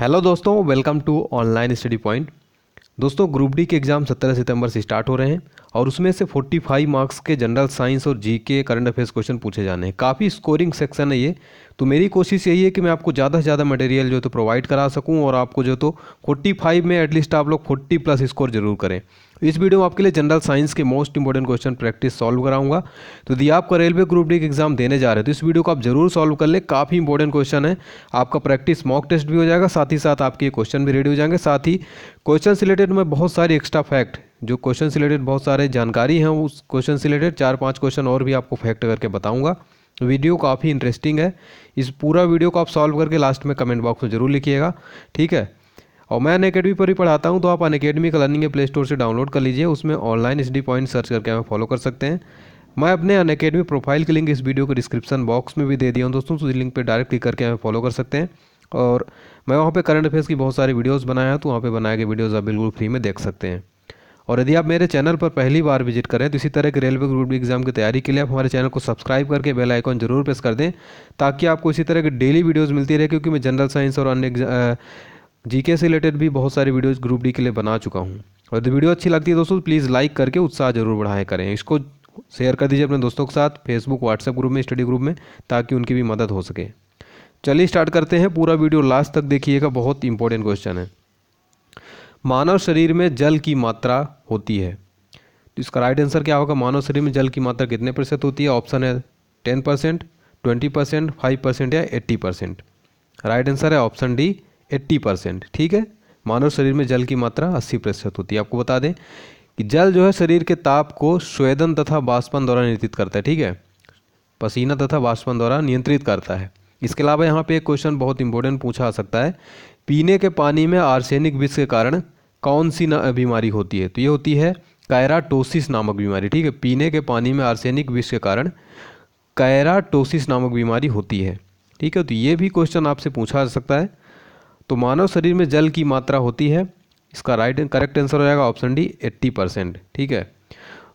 hello दोस्तों welcome to online study point दोस्तों group D के एग्ज़ाम 17 सितंबर से स्टार्ट हो रहे हैं और उसमें से 45 मार्क्स के जनरल साइंस और जीके करंट अफेयर्स क्वेश्चन पूछे जाने हैं काफ़ी स्कोरिंग सेक्शन है ये तो मेरी कोशिश यही है कि मैं आपको ज़्यादा से ज़्यादा मटेरियल जो तो प्रोवाइड करा सकूँ और आपको जो तो फोर्टी फाइव में एटलीस्ट आप लोग फोर्टी प्लस स्कोर जरूर करें इस वीडियो में आपके लिए जनरल साइंस के most important question practice solve कराऊंगा तो यदि आपका रेलवे ग्रुप डी एग्जाम देने जा रहे हैं तो इस वीडियो को आप जरूर सॉल्व कर ले काफ़ी इंपॉर्टेंट क्वेश्चन है आपका प्रैक्टिस मॉक टेस्ट भी हो जाएगा साथ ही साथ आपके क्वेश्चन भी रेडी हो जाएंगे साथ ही क्वेश्चन से रिलेटेड में बहुत सारे एक्स्ट्रा फैक्ट जो क्वेश्चन से रिलेटेड बहुत सारे जानकारी हैं उस क्वेश्चन से रिलेटेड चार पाँच क्वेश्चन और भी आपको फैक्ट करके बताऊँगा वीडियो काफ़ी इंटरेस्टिंग है इस पूरा वीडियो को आप सॉल्व करके लास्ट में कमेंट बॉक्स में ज़रूर लिखिएगा ठीक है और मैं अन अकेडमी पर ही पढ़ाता हूँ तो आप अन अकेडमी का लर्निंग प्ले स्टोर से डाउनलोड कर लीजिए उसमें ऑनलाइन एस पॉइंट सर्च करके हमें फॉलो कर सकते हैं मैं अपने अन अकेडमी प्रोफाइल की लिंक इस वीडियो के डिस्क्रिप्शन बॉक्स में भी दे दिया हूँ दोस्तों तो इस लिंक पर डायरेक्ट क्लिक करके हमें फॉलो कर सकते हैं और मैं वहाँ पर करंट अफेयर्स की बहुत सारी वीडियोज़ बनाया तो वहाँ पर बनाए गए वीडियोज़ आप बिल्कुल फ्री में देख सकते हैं और यदि आप मेरे चैनल पर पहली बार विजिट करें तो इसी तरह के रेलवे ग्रुप डी एग्जाम की तैयारी के लिए आप हमारे चैनल को सब्सक्राइब करके बेल आइकॉन जरूर प्रेस कर दें ताकि आपको इसी तरह की डेली वीडियोज़ मिलती रहे क्योंकि मैं जनरल साइंस और अन्य जीके से रिलेटेड भी बहुत सारी वीडियोज़ ग्रुप डी के लिए बना चुका हूँ और यदि वीडियो अच्छी लगती है दोस्तों प्लीज़ लाइक करके उत्साह जरूर बढ़ाया करें इसको शेयर कर दीजिए अपने दोस्तों के साथ फेसबुक व्हाट्सएप ग्रुप में स्टडी ग्रुप में ताकि उनकी भी मदद हो सके चलिए स्टार्ट करते हैं पूरा वीडियो लास्ट तक देखिएगा बहुत इंपॉर्टेंट क्वेश्चन है मानव शरीर में जल की मात्रा होती है तो इसका राइट आंसर क्या होगा मानव शरीर में जल की मात्रा कितने प्रतिशत होती है ऑप्शन है ten percent twenty percent five percent या एट्टी परसेंट राइट आंसर है ऑप्शन डी एट्टी परसेंट ठीक है मानव शरीर में जल की मात्रा अस्सी प्रतिशत होती है आपको बता दें कि जल जो है शरीर के ताप को स्वेदन तथा बाष्पन द्वारा नियंत्रित करता है ठीक है पसीना तथा बाष्पन द्वारा नियंत्रित करता है इसके अलावा यहाँ पे एक क्वेश्चन बहुत इंपॉर्टेंट पूछा आ सकता है पीने के पानी में आर्सेनिक विष के कारण कौन सी बीमारी होती है तो ये होती है कैराटोसिस नामक बीमारी ठीक है पीने के पानी में आर्सेनिक विष के कारण कैराटोसिस नामक बीमारी होती है ठीक है तो ये भी क्वेश्चन आपसे पूछा जा सकता है तो मानव शरीर में जल की मात्रा होती है इसका राइट करेक्ट आंसर हो जाएगा ऑप्शन डी एट्टी परसेंट ठीक है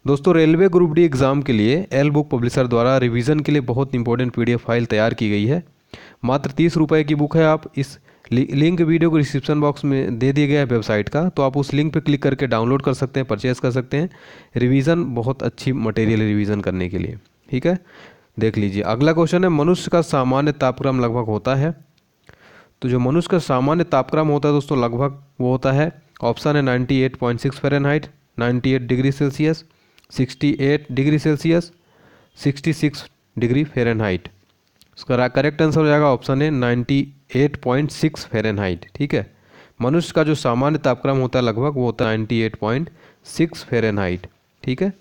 दोस्तों रेलवे ग्रुप डी एग्ज़ाम के लिए एल बुक पब्लिशर द्वारा रिवीजन के लिए बहुत इंपॉर्टेंट पीडीएफ फाइल तैयार की गई है मात्र तीस रुपये की बुक है आप इस लिंक वीडियो को डिस्क्रिप्शन बॉक्स में दे दिया गया है वेबसाइट का तो आप उस लिंक पर क्लिक करके डाउनलोड कर सकते हैं परचेस कर सकते हैं रिवीजन बहुत अच्छी मटेरियल रिवीजन करने के लिए ठीक है देख लीजिए अगला क्वेश्चन है मनुष्य का सामान्य तापक्रम लगभग होता है तो जो मनुष्य का सामान्य तापक्रम होता है दोस्तों लगभग वो होता है ऑप्शन है 98.6 Fahrenheit 98 degree Celsius 68 degree Celsius 66 degree हाइट उसका करेक्ट आंसर हो जाएगा ऑप्शन ए 98.6 फेरेनहाइट ठीक है मनुष्य का जो सामान्य तापक्रम होता है लगभग वो होता है 98.6 फेरेनहाइट ठीक है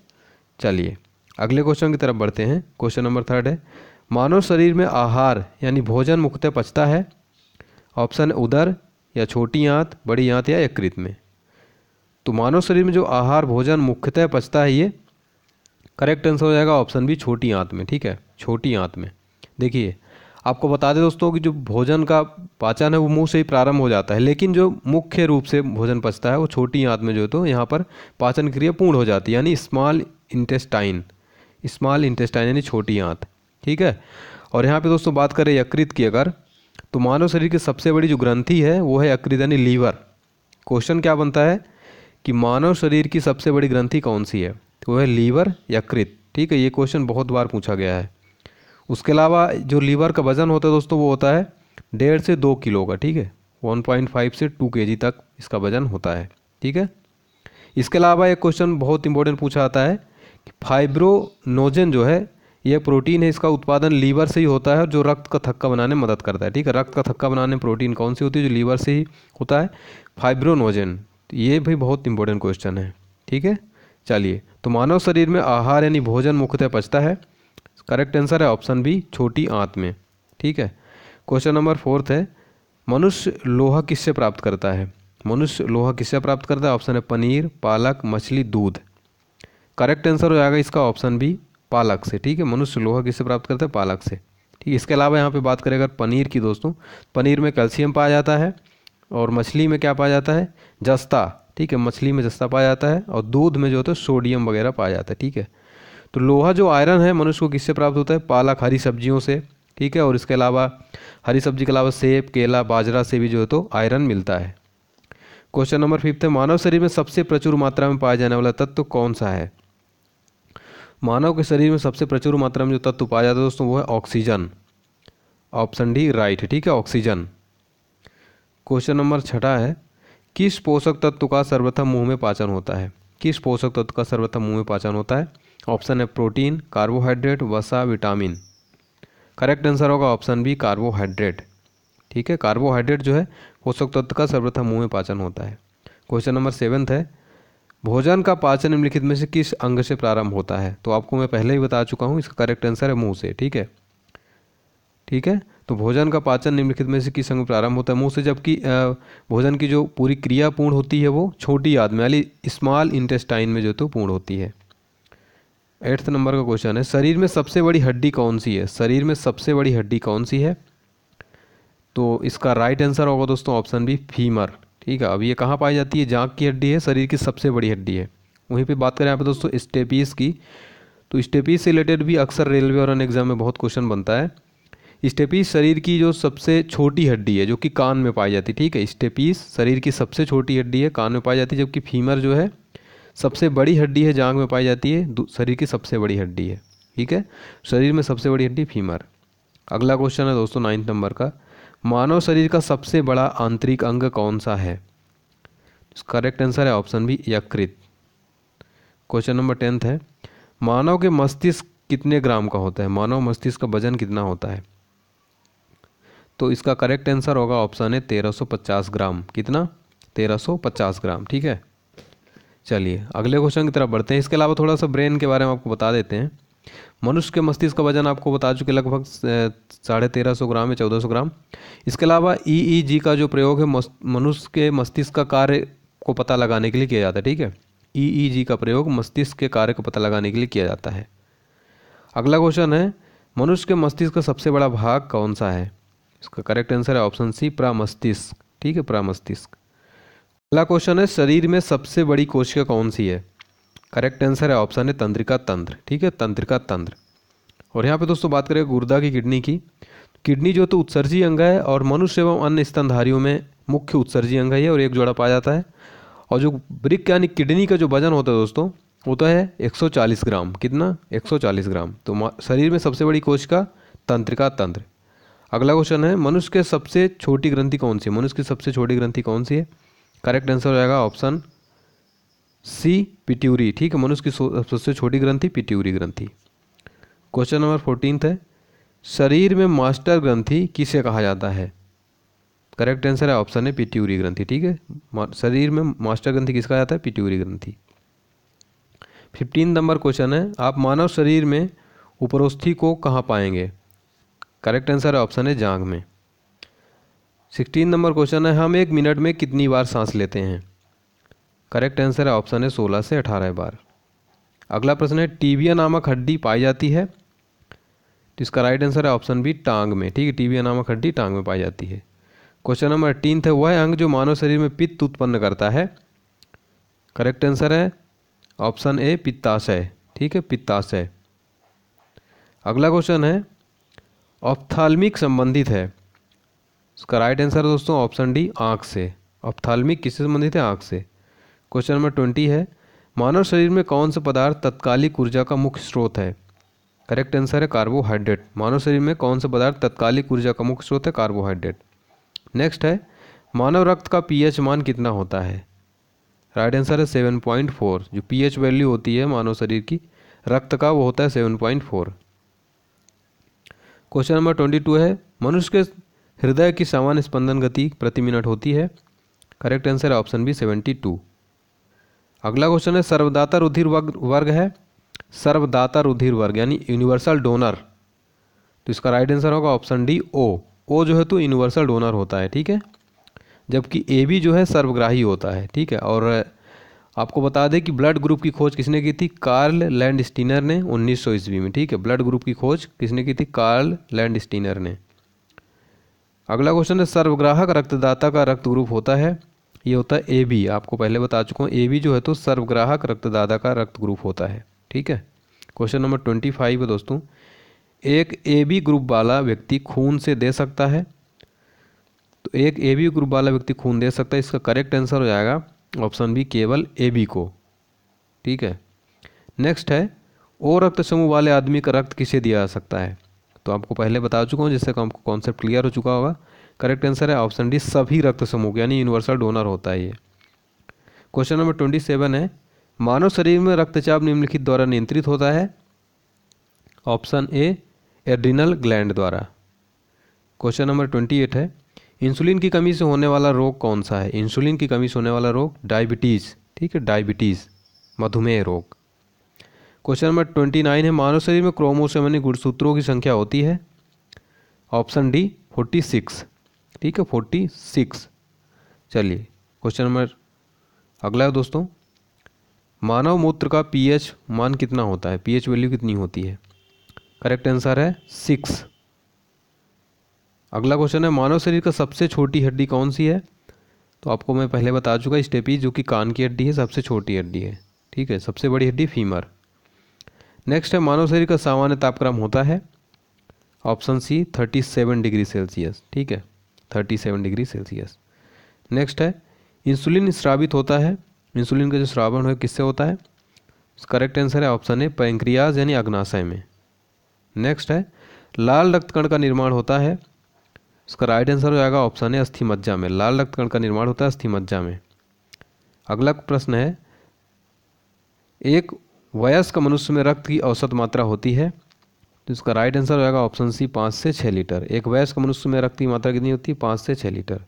चलिए अगले क्वेश्चन की तरफ बढ़ते हैं क्वेश्चन नंबर थर्ड है मानव शरीर में आहार यानी भोजन मुख्यतः पचता है ऑप्शन उधर या छोटी आँत बड़ी आँत या यकृत में तो मानव शरीर में जो आहार भोजन मुख्यतः पचता है ये करेक्ट आंसर हो जाएगा ऑप्शन बी छोटी आँत में ठीक है छोटी आँत में देखिए आपको बता दें दोस्तों कि जो भोजन का पाचन है वो मुंह से ही प्रारंभ हो जाता है लेकिन जो मुख्य रूप से भोजन पचता है वो छोटी आंत में जो है तो यहाँ पर पाचन क्रिया पूर्ण हो जाती है यानी स्मॉल इंटेस्टाइन स्मॉल इंटेस्टाइन यानी छोटी आंत ठीक है और यहाँ पे दोस्तों बात करें यकृत की अगर तो मानव शरीर की सबसे बड़ी जो ग्रंथि है वो है यकृत यानी लीवर क्वेश्चन क्या बनता है कि मानव शरीर की सबसे बड़ी ग्रंथि कौन सी है तो वो है लीवर यकृत ठीक है ये क्वेश्चन बहुत बार पूछा गया है उसके अलावा जो लीवर का वज़न होता है दोस्तों वो होता है डेढ़ से दो किलो का ठीक है 1.5 से 2 के तक इसका वज़न होता है ठीक है इसके अलावा एक क्वेश्चन बहुत इंपॉर्टेंट पूछा आता है कि फाइब्रोनोजन जो है यह प्रोटीन है इसका उत्पादन लीवर से ही होता है और जो रक्त का थक्का बनाने में मदद करता है ठीक है रक्त का थक्का बनाने में प्रोटीन कौन सी होती है जो लीवर से ही होता है फाइब्रोनोजन ये भी बहुत इंपॉर्टेंट क्वेश्चन है ठीक है चलिए तो मानव शरीर में आहार यानी भोजन मुख्यतः पचता है करेक्ट आंसर है ऑप्शन बी छोटी आंत में ठीक है क्वेश्चन नंबर फोर्थ है मनुष्य लोहा किससे प्राप्त करता है मनुष्य लोहा किससे प्राप्त करता है ऑप्शन है पनीर पालक मछली दूध करेक्ट आंसर हो जाएगा इसका ऑप्शन बी पालक से ठीक है मनुष्य लोहा किससे प्राप्त करता है पालक से ठीक है इसके अलावा यहाँ पे बात करें अगर पनीर की दोस्तों पनीर में कैल्शियम पाया जाता है और मछली में क्या पाया जाता है जस्ता ठीक है मछली में जस्ता पाया जाता है और दूध में जो होता है सोडियम वगैरह पाया जाता है ठीक है तो लोहा जो आयरन है मनुष्य को किससे प्राप्त होता है पालक हरी सब्जियों से ठीक है और इसके अलावा हरी सब्जी के अलावा सेब केला बाजरा से भी जो है तो आयरन मिलता है क्वेश्चन नंबर फिफ्थ है मानव शरीर में सबसे प्रचुर मात्रा में पाया जाने वाला तत्व तो कौन सा है मानव के शरीर में सबसे प्रचुर मात्रा में जो तत्व पाया जाता है दोस्तों वो है ऑक्सीजन ऑप्शन डी राइट ठीक है ऑक्सीजन क्वेश्चन नंबर छठा है किस पोषक तत्व का सर्वथा मुंह में पाचन होता है किस पोषक तत्व का सर्वथा मुंह में पाचन होता है ऑप्शन है प्रोटीन कार्बोहाइड्रेट वसा विटामिन करेक्ट आंसर होगा ऑप्शन बी कार्बोहाइड्रेट ठीक है कार्बोहाइड्रेट जो है पोषक तत्व का सर्वप्रथम मुँह में पाचन होता है क्वेश्चन नंबर सेवन्थ है भोजन का पाचन निम्नलिखित में से किस अंग से प्रारंभ होता है तो आपको मैं पहले ही बता चुका हूँ इसका करेक्ट आंसर है मुँह से ठीक है ठीक है तो भोजन का पाचन निम्नलिखित में से किस अंग प्रारंभ होता है मुँह से जबकि भोजन की जो पूरी क्रिया पूर्ण होती है वो छोटी याद में यानी स्मॉल इंटेस्टाइन में जो तो पूर्ण होती है एट्थ नंबर का क्वेश्चन है शरीर में सबसे बड़ी हड्डी कौन सी है शरीर में सबसे बड़ी हड्डी कौन सी है तो इसका राइट आंसर होगा दोस्तों ऑप्शन बी फीमर ठीक है अब ये कहाँ पाई जाती है जाँग की हड्डी है शरीर की सबसे बड़ी हड्डी है वहीं पे बात करें यहाँ पे दोस्तों स्टेपीज़ की तो स्टेपीज़ से रिलेटेड भी अक्सर रेलवे और अन एग्ज़ाम में बहुत क्वेश्चन बनता है स्टेपीज शरीर की जो सबसे छोटी हड्डी है जो कि कान में पाई जाती है ठीक है स्टेपीज शरीर की सबसे छोटी हड्डी है कान में पाई जाती है जबकि फीमर जो है सबसे बड़ी हड्डी है जांग में पाई जाती है शरीर की सबसे बड़ी हड्डी है ठीक है शरीर में सबसे बड़ी हड्डी फीमर अगला क्वेश्चन है दोस्तों नाइन्थ नंबर का मानव शरीर का सबसे बड़ा आंतरिक अंग कौन सा है करेक्ट आंसर है ऑप्शन बी यकृत क्वेश्चन नंबर टेंथ है मानव के मस्तिष्क कितने ग्राम का होता है मानव मस्तिष्क का वजन कितना होता है तो इसका करेक्ट आंसर होगा ऑप्शन है 1350 ग्राम कितना 1350 ग्राम ठीक है चलिए अगले क्वेश्चन की तरफ बढ़ते हैं इसके अलावा थोड़ा सा ब्रेन के बारे में आपको बता देते हैं मनुष्य के मस्तिष्क का वजन आपको बता चुके लगभग साढ़े तेरह सौ ग्राम या चौदह सौ ग्राम इसके अलावा ईईजी e e का जो प्रयोग है मनुष्य के मस्तिष्क का कार्य को पता लगाने के लिए किया जाता है ठीक है ईईजी e का प्रयोग मस्तिष्क के कार्य को पता लगाने के लिए किया जाता है अगला क्वेश्चन है मनुष्य के मस्तिष्क का सबसे बड़ा भाग कौन सा है इसका करेक्ट आंसर है ऑप्शन सी प्रामस्तिष्क ठीक है प्रामस्तिष्क अगला क्वेश्चन है शरीर में सबसे बड़ी कोशिका कौन सी है करेक्ट आंसर है ऑप्शन है तंत्रिका तंत्र ठीक है तंत्रिका तंत्र और यहाँ पे दोस्तों बात करें गुर्दा की किडनी की किडनी जो तो उत्सर्जी अंग है और मनुष्य एवं अन्य स्तनधारियों में मुख्य उत्सर्जी अंग है और एक जोड़ा पाया जाता है और जो ब्रिक यानी किडनी का जो वजन होता है दोस्तों होता तो है 140 ग्राम कितना 140 ग्राम तो शरीर में सबसे बड़ी कोशिका तंत्रिका तंत्र अगला क्वेश्चन है मनुष्य के सबसे छोटी ग्रंथि कौन सी है मनुष्य की सबसे छोटी ग्रंथि कौन सी है करेक्ट आंसर हो जाएगा ऑप्शन सी पिट्यूरी ठीक है मनुष्य की सबसे छोटी ग्रंथि पिट्यूरी ग्रंथि क्वेश्चन नंबर फोर्टीन है शरीर में मास्टर ग्रंथि किसे कहा जाता है करेक्ट आंसर है ऑप्शन है पिट्यूरी ग्रंथि ठीक है शरीर में मास्टर ग्रंथि किसका जाता है पिट्यूरी ग्रंथि फिफ्टीन नंबर क्वेश्चन है आप मानव शरीर में उपरोस्थी को कहाँ पाएंगे करेक्ट आंसर है ऑप्शन है जांग में सिक्सटीन नंबर क्वेश्चन है हम एक मिनट में कितनी बार सांस लेते हैं करेक्ट आंसर है ऑप्शन है सोलह से अठारह बार अगला प्रश्न है टीबिया नामक हड्डी पाई जाती है तो इसका राइट आंसर है ऑप्शन बी टांग में ठीक है टीबिया नामक हड्डी टांग में पाई जाती है क्वेश्चन नंबर एटीन है वह अंग जो मानव शरीर में पित्त उत्पन्न करता है करेक्ट आंसर है ऑप्शन ए पित्ताशय ठीक है पित्ताशय अगला क्वेश्चन है ऑप्थाल्मिक संबंधित है इसका राइट आंसर दोस्तों ऑप्शन डी आँख से ऑप्थाल्मिक किससे संबंधित है आँख से क्वेश्चन नंबर ट्वेंटी है मानव शरीर में कौन सा पदार्थ तत्कालिक ऊर्जा का मुख्य स्रोत है करेक्ट आंसर है कार्बोहाइड्रेट मानव शरीर में कौन सा पदार्थ तत्कालिक ऊर्जा का मुख्य स्रोत है कार्बोहाइड्रेट नेक्स्ट है मानव रक्त का पीएच मान कितना होता है राइट आंसर है सेवन पॉइंट फोर जो पीएच वैल्यू होती है मानव शरीर की रक्त का वो होता है seven point four question number twenty two है मनुष्य के हृदय की सामान्य स्पंदन गति प्रति मिनट होती है correct answer option B seventy two अगला क्वेश्चन है सर्वदाता रुधिर वर्ग है सर्वदाता रुधिर वर्ग यानी यूनिवर्सल डोनर तो इसका राइट आंसर होगा ऑप्शन डी ओ ओ जो है तो यूनिवर्सल डोनर होता है ठीक है जबकि ए बी जो है सर्वग्राही होता है ठीक है और आपको बता दें कि ब्लड ग्रुप की खोज किसने की थी कार्ल लैंड स्टीनर ने उन्नीस सौ ईस्वी में ठीक है ब्लड ग्रुप की खोज किसने की थी कार्ल लैंड स्टीनर ने अगला क्वेश्चन है सर्वग्राहक रक्तदाता का रक्त ग्रुप होता है ये होता है ए बी आपको पहले बता चुका हूँ ए बी जो है तो सर्वग्राहक रक्तदाता का रक्त ग्रुप होता है ठीक है क्वेश्चन नंबर ट्वेंटी फाइव है दोस्तों एक ए बी ग्रुप वाला व्यक्ति खून से दे सकता है तो एक ए बी ग्रुप वाला व्यक्ति खून दे सकता है इसका करेक्ट आंसर हो जाएगा ऑप्शन बी केवल ए बी को ठीक है नेक्स्ट है ओ रक्त समूह वाले आदमी का रक्त किसे दिया जा सकता है तो आपको पहले बता चुका हूँ जिससे आपको कॉन्सेप्ट क्लियर हो चुका होगा करेक्ट आंसर है ऑप्शन डी सभी रक्त समूह यानी यूनिवर्सल डोनर होता है ये क्वेश्चन नंबर ट्वेंटी सेवन है मानव शरीर में रक्तचाप निम्नलिखित द्वारा नियंत्रित होता है ऑप्शन ए एड्रिनल ग्लैंड द्वारा क्वेश्चन नंबर ट्वेंटी एट है इंसुलिन की कमी से होने वाला रोग कौन सा है इंसुलिन की कमी से होने वाला रोग डायबिटीज़ ठीक है डायबिटीज़ मधुमेह रोग क्वेश्चन नंबर ट्वेंटी नाइन है मानव शरीर में क्रोमोसोम यानी गुणसूत्रों की संख्या होती है ऑप्शन डी फोर्टी सिक्स ठीक है फोर्टी सिक्स चलिए क्वेश्चन नंबर अगला है दोस्तों मानव मूत्र का पीएच मान कितना होता है पीएच वैल्यू कितनी होती है करेक्ट आंसर है सिक्स अगला क्वेश्चन है मानव शरीर का सबसे छोटी हड्डी कौन सी है तो आपको मैं पहले बता चुका स्टेपी जो कि कान की हड्डी है सबसे छोटी हड्डी है ठीक है सबसे बड़ी हड्डी फीमर नेक्स्ट है मानव शरीर का सामान्य तापक्रम होता है ऑप्शन सी 37 डिग्री सेल्सियस ठीक है 37 डिग्री सेल्सियस नेक्स्ट है इंसुलिन स्रावित होता है इंसुलिन का जो श्रावण है किससे होता है करेक्ट आंसर है ऑप्शन ए पैंक्रियाज यानी अग्नाशय में नेक्स्ट है लाल रक्तकण का निर्माण होता है उसका राइट आंसर हो जाएगा ऑप्शन है अस्थिमज्जा में लाल रक्तकण का निर्माण होता है अस्थिमज्जा में अगला प्रश्न है एक वयस्क मनुष्य में रक्त की औसत मात्रा होती है तो इसका राइट आंसर हो जाएगा ऑप्शन सी पाँच से छः लीटर एक वयस्क मनुष्य में रक्त की मात्रा कितनी होती है पाँच से छः लीटर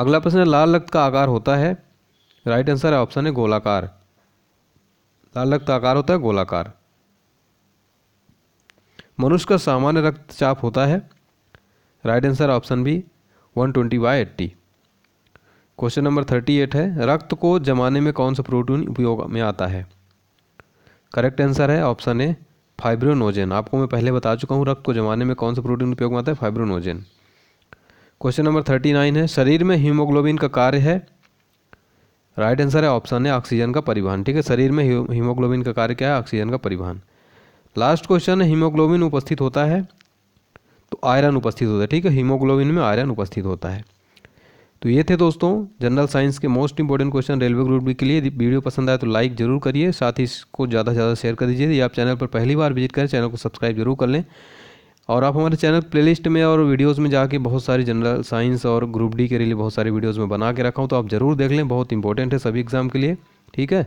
अगला प्रश्न लाल रक्त का आकार होता है राइट आंसर है ऑप्शन है गोलाकार लाल रक्त का आकार होता है गोलाकार मनुष्य का सामान्य रक्तचाप होता है right answer option B 120 twenty by eighty question number thirty eight है रक्त को जमाने में कौन सा प्रोटीन उपयोग में आता है करेक्ट आंसर है ऑप्शन ए फाइब्रोनोजेन आपको मैं पहले बता चुका हूँ रक्त को जमाने में कौन सा प्रोटीन उपयोग में आता है fibrinogen question number thirty nine है शरीर में हीमोग्लोबिन का कार्य है राइट आंसर है ऑप्शन है ऑक्सीजन का परिवहन ठीक है शरीर में हीमोग्लोबिन का कार्य क्या है ऑक्सीजन का परिवहन लास्ट क्वेश्चन है हीमोग्लोबिन उपस्थित होता है तो आयरन उपस्थित होता है ठीक है हीमोग्लोबिन में आयरन उपस्थित होता है तो ये थे दोस्तों जनरल साइंस के most important question railway group B के लिए वीडियो पसंद आए तो लाइक जरूर करिए साथ ही इसको ज़्यादा से ज़्यादा शेयर कर दीजिए यदि आप चैनल पर पहली बार विजिट करें चैनल को सब्सक्राइब जरूर कर लें और आप हमारे चैनल प्लेलिस्ट में और वीडियोस में जाके बहुत सारी जनरल साइंस और ग्रुप डी के लिए बहुत सारे वीडियोस में बना के रखा हूँ तो आप ज़रूर देख लें बहुत इंपॉर्टेंट है सभी एग्ज़ाम के लिए ठीक है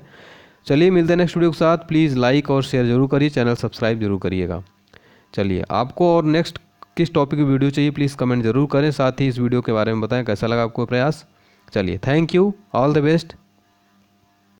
चलिए मिलते हैं नेक्स्ट वीडियो के साथ प्लीज़ लाइक और शेयर जरूर करिए चैनल सब्सक्राइब जरूर करिएगा चलिए आपको और नेक्स्ट किस टॉपिक की वीडियो चाहिए प्लीज़ कमेंट जरूर करें साथ ही इस वीडियो के बारे में बताएं कैसा लगा आपको प्रयास चलिए thank you all the best